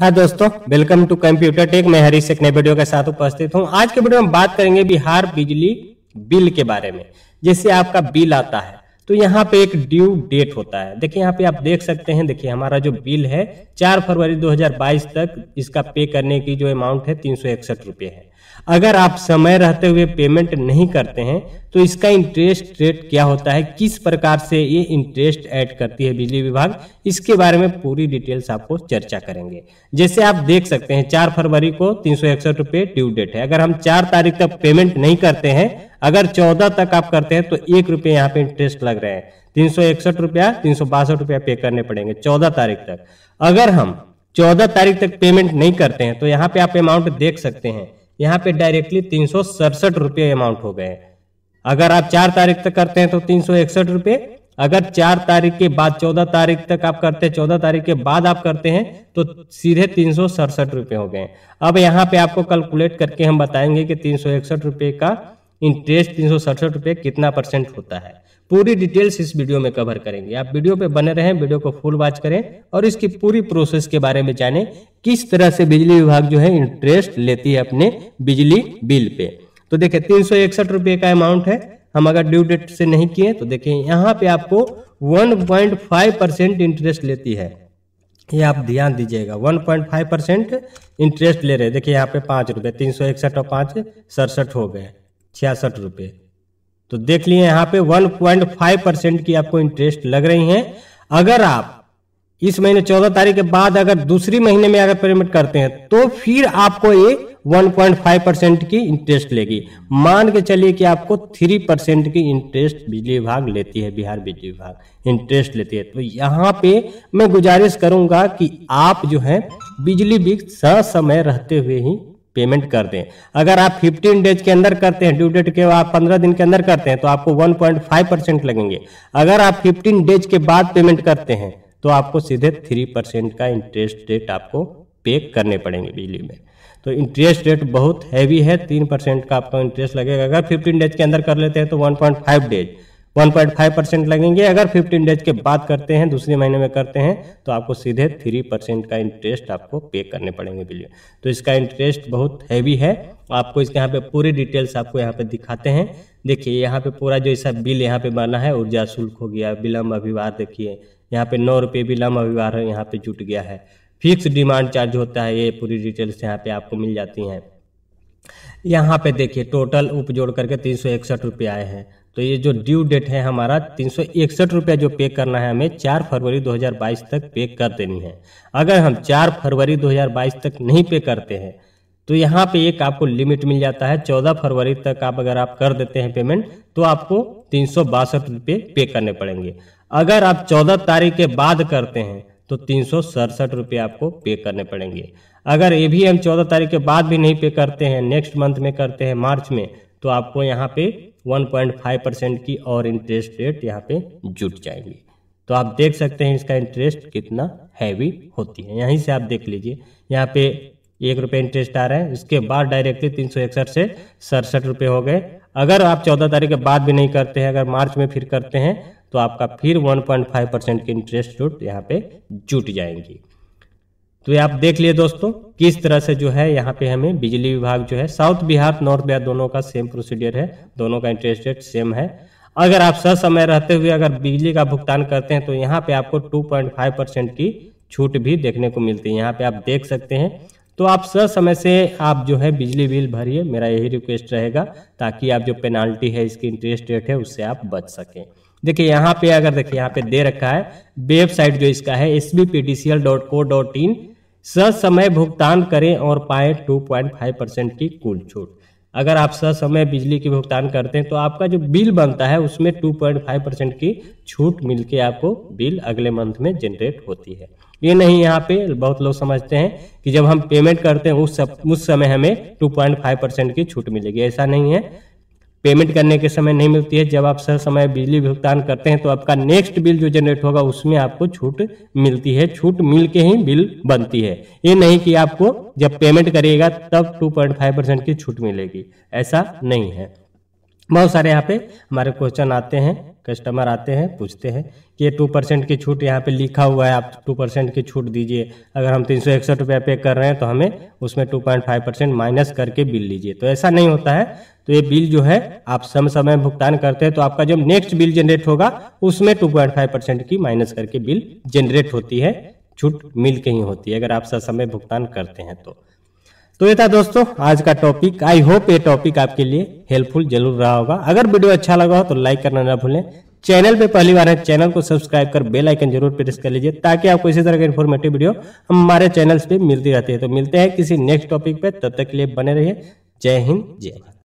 हाँ दोस्तों welcome to computer take मैं हरीश नए वीडियो के साथ उपस्थित हूँ आज के वीडियो में बात करेंगे बिहार बिजली बिल के बारे में जैसे आपका बिल आता है तो यहाँ पे एक ड्यू डेट होता है देखिए यहाँ पे आप देख सकते हैं देखिए हमारा जो बिल है चार फरवरी 2022 तक इसका पे करने की जो अमाउंट है तीन सौ है अगर आप समय रहते हुए पेमेंट नहीं करते हैं तो इसका इंटरेस्ट रेट क्या होता है किस प्रकार से ये इंटरेस्ट ऐड करती है बिजली विभाग इसके बारे में पूरी डिटेल्स आपको चर्चा करेंगे जैसे आप देख सकते हैं चार फरवरी को तीन सौ इकसठ ड्यू डेट है अगर हम चार तारीख तक पेमेंट नहीं करते हैं अगर चौदह तक आप करते हैं तो एक रुपये यहाँ पे इंटरेस्ट लग रहे हैं तीन सौ इकसठ रुपया तीन सौ बासठ रुपया पे करने पड़ेंगे चौदह तारीख तक अगर हम चौदह तारीख तक पेमेंट नहीं करते हैं तो यहाँ पे आप अमाउंट देख सकते हैं यहाँ पे डायरेक्टली तीन सौ सड़सठ अमाउंट हो गए अगर आप चार तारीख तक करते हैं तो तीन सौ इकसठ अगर चार तारीख के बाद चौदह तारीख तक आप करते हैं चौदह तारीख के बाद आप करते हैं तो सीधे तीन सौ सड़सठ हो गए अब यहाँ पे आपको कैलकुलेट करके हम बताएंगे कि तीन सौ इकसठ रुपये का इंटरेस्ट तीन सौ सड़सठ कितना परसेंट होता है पूरी डिटेल्स इस वीडियो में कवर करेंगे आप वीडियो पे बने रहें वीडियो को फुल वॉच करें और इसकी पूरी प्रोसेस के बारे में जानें किस तरह से बिजली विभाग जो है इंटरेस्ट लेती है अपने बिजली बिल पे तो देखिए तीन सौ इकसठ का अमाउंट है हम अगर ड्यू डेट से नहीं किए तो देखिये यहाँ पे आपको वन परसेंट इंटरेस्ट लेती है ये आप ध्यान दीजिएगा 1.5 परसेंट इंटरेस्ट ले रहे हैं देखिए यहाँ पे पाँच रुपये तीन सौ इकसठ और पाँच सड़सठ हो गए छियासठ रुपये तो देख लिए यहाँ पे 1.5 परसेंट की आपको इंटरेस्ट लग रही है अगर आप इस महीने 14 तारीख के बाद अगर दूसरी महीने में अगर पेमेंट करते हैं तो फिर आपको ये 1.5 परसेंट की इंटरेस्ट लेगी मान के चलिए कि आपको 3 परसेंट की इंटरेस्ट बिजली विभाग लेती है बिहार बिजली विभाग इंटरेस्ट लेती है तो यहाँ पे मैं गुजारिश करूंगा कि आप जो है बिजली बिल समय रहते हुए ही पेमेंट कर दें अगर आप 15 डेज के अंदर करते हैं ड्यू डेट के आप 15 दिन के अंदर करते हैं तो आपको 1.5 परसेंट लगेंगे अगर आप 15 डेज के बाद पेमेंट करते हैं तो आपको सीधे 3 परसेंट का इंटरेस्ट रेट आपको पे करने पड़ेंगे बिजली में तो इंटरेस्ट रेट बहुत हैवी है तीन परसेंट का आपको इंटरेस्ट लगेगा अगर फिफ्टीन डेज के अंदर कर लेते हैं तो one point five days 1.5 percent लगेंगे अगर 15 डेज के बाद करते हैं दूसरे महीने में करते हैं तो आपको सीधे 3 परसेंट का इंटरेस्ट आपको पे करने पड़ेंगे बिल्कुल तो इसका इंटरेस्ट बहुत हैवी है आपको इसके यहाँ पे पूरे डिटेल्स आपको यहाँ पे दिखाते हैं देखिए यहाँ पे पूरा जो ऐसा बिल यहाँ पे बना है ऊर्जा शुल्क हो गया विलम्ब अभिवार देखिए यहाँ पे नौ रुपये विलम्ब अभिवार यहाँ पे जुट गया है फिक्स डिमांड चार्ज होता है ये पूरी डिटेल्स यहाँ पे आपको मिल जाती हैं यहाँ पे देखिए टोटल उपजोड़ करके तीन सौ इकसठ रुपये आए हैं तो ये जो ड्यू डेट है हमारा तीन रुपया जो पे करना है हमें चार फरवरी 2022 तक पे कर देनी है अगर हम चार फरवरी 2022 तक नहीं पे करते हैं तो यहाँ पे एक आपको लिमिट मिल जाता है चौदह फरवरी तक आप अगर आप कर देते हैं पेमेंट तो आपको तीन सौ बासठ पे करने पड़ेंगे अगर आप चौदह तारीख के बाद करते हैं तो तीन सौ सड़सठ रुपये आपको पे करने पड़ेंगे अगर ये भी हम चौदह तारीख के बाद भी नहीं पे करते हैं नेक्स्ट मंथ में करते हैं मार्च में तो आपको यहाँ पे 1.5 परसेंट की और इंटरेस्ट रेट यहाँ पे जुट जाएंगे तो आप देख सकते हैं इसका इंटरेस्ट कितना हैवी होती है यहीं से आप देख लीजिए यहाँ पे एक रुपये इंटरेस्ट आ रहा है इसके बाद डायरेक्टली तीन सौ इकसठ से सड़सठ रुपये हो गए अगर आप चौदह तारीख के बाद भी नहीं करते हैं अगर मार्च में फिर करते हैं तो आपका फिर 1.5 परसेंट की इंटरेस्ट रेट यहाँ पे जुट जाएंगी तो आप देख लिए दोस्तों किस तरह से जो है यहाँ पे हमें बिजली विभाग जो है साउथ बिहार नॉर्थ बिहार दोनों का सेम प्रोसीडियर है दोनों का इंटरेस्ट रेट सेम है अगर आप समय रहते हुए अगर बिजली का भुगतान करते हैं तो यहाँ पे आपको 2.5 परसेंट की छूट भी देखने को मिलती है यहाँ पे आप देख सकते हैं तो आप समय से आप जो है बिजली बिल भरिए मेरा यही रिक्वेस्ट रहेगा ताकि आप जो पेनाल्टी है इसकी इंटरेस्ट रेट है उससे आप बच सकें देखिए यहाँ पे अगर देखिए यहाँ पे दे रखा है वेबसाइट जो इसका है S B P C L dot co dot in ससमय भुगतान करें और पाए 2.5 परसेंट की कुल छूट अगर आप ससमय बिजली की भुगतान करते हैं तो आपका जो बिल बनता है उसमें 2.5 परसेंट की छूट मिलके आपको बिल अगले मंथ में जनरेट होती है ये नहीं यहाँ पे बहुत लोग समझते हैं कि जब हम पेमेंट करते हैं उस सब उस समय हमें 2.5 परसेंट की छूट मिलेगी ऐसा नहीं है पेमेंट करने के समय नहीं मिलती है जब आप सह समय बिजली भुगतान करते हैं तो आपका नेक्स्ट बिल जो जनरेट होगा उसमें आपको छूट मिलती है छूट मिल के ही बिल बनती है ये नहीं कि आपको जब पेमेंट करिएगा तब 2.5 परसेंट की छूट मिलेगी ऐसा नहीं है बहुत सारे यहाँ पे हमारे क्वेश्चन आते हैं कस्टमर आते हैं पूछते हैं कि ये टू परसेंट की छूट यहाँ पे लिखा हुआ है आप टू परसेंट की छूट दीजिए अगर हम तीन सौ इकसठ रुपया पे कर रहे हैं तो हमें उसमें two point five percent minus करके बिल लीजिए तो ऐसा नहीं होता है तो ये बिल जो है आप समय समय भुगतान करते हैं तो आपका जो नेक्स्ट बिल जनरेट होगा उसमें टू पॉइंट फाइव परसेंट की माइनस करके बिल जनरेट होती है छूट मिल के ही होती है अगर आप ससमय भुगतान करते हैं तो तो ये था दोस्तों आज का टॉपिक आई होप ये टॉपिक आपके लिए हेल्पफुल जरूर रहा होगा अगर वीडियो अच्छा लगा हो तो लाइक करना ना भूलें चैनल पे पहली बार है चैनल को सब्सक्राइब कर बेल आइकन जरूर प्रेस कर लीजिए ताकि आपको इसी तरह का इन्फॉर्मेटिव वीडियो हमारे चैनल्स पे मिलती रहती है तो मिलते हैं किसी नेक्स्ट टॉपिक पे तब तक के लिए बने रहिए जय हिंद जय भारत